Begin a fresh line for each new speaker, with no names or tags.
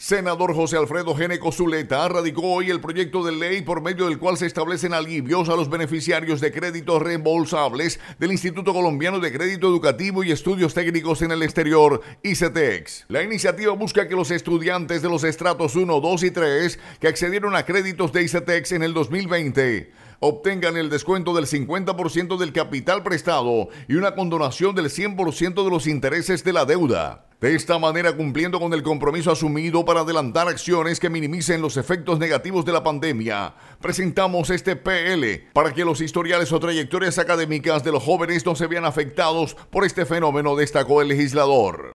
Senador José Alfredo Géneco Zuleta radicó hoy el proyecto de ley por medio del cual se establecen alivios a los beneficiarios de créditos reembolsables del Instituto Colombiano de Crédito Educativo y Estudios Técnicos en el Exterior, ICETEX. La iniciativa busca que los estudiantes de los estratos 1, 2 y 3 que accedieron a créditos de ICETEX en el 2020 obtengan el descuento del 50% del capital prestado y una condonación del 100% de los intereses de la deuda. De esta manera, cumpliendo con el compromiso asumido para adelantar acciones que minimicen los efectos negativos de la pandemia, presentamos este PL para que los historiales o trayectorias académicas de los jóvenes no se vean afectados por este fenómeno, destacó el legislador.